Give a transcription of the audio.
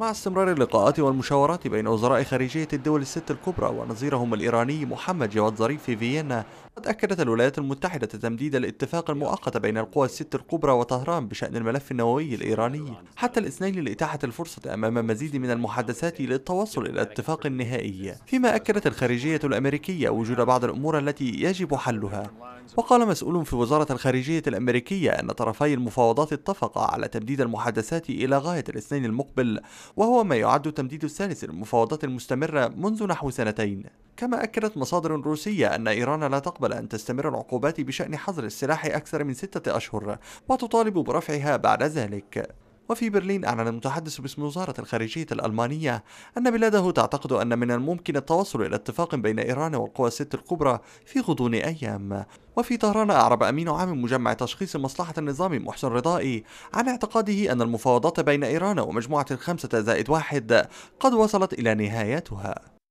مع استمرار اللقاءات والمشاورات بين وزراء خارجية الدول الست الكبرى ونظيرهم الإيراني محمد جواد ظريف في فيينا قد أكدت الولايات المتحدة تمديد الاتفاق المؤقت بين القوى الست الكبرى وطهران بشأن الملف النووي الإيراني حتى الاثنين لإتاحة الفرصة أمام مزيد من المحادثات للتوصل إلى اتفاق نهائي فيما أكدت الخارجية الأمريكية وجود بعض الأمور التي يجب حلها وقال مسؤول في وزارة الخارجية الأمريكية أن طرفي المفاوضات اتفقا على تمديد المحادثات إلى غاية الاثنين المقبل وهو ما يعد تمديد الثالث للمفاوضات المستمرة منذ نحو سنتين كما أكدت مصادر روسية أن إيران لا تقبل أن تستمر العقوبات بشأن حظر السلاح أكثر من ستة أشهر وتطالب برفعها بعد ذلك وفي برلين أعلن المتحدث باسم وزارة الخارجية الألمانية أن بلاده تعتقد أن من الممكن التوصل إلى اتفاق بين إيران والقوى الست الكبرى في غضون أيام وفي طهران أعرب أمين عام مجمع تشخيص مصلحة النظام محسن رضائي عن اعتقاده أن المفاوضات بين إيران ومجموعة الخمسة زائد واحد قد وصلت إلى نهايتها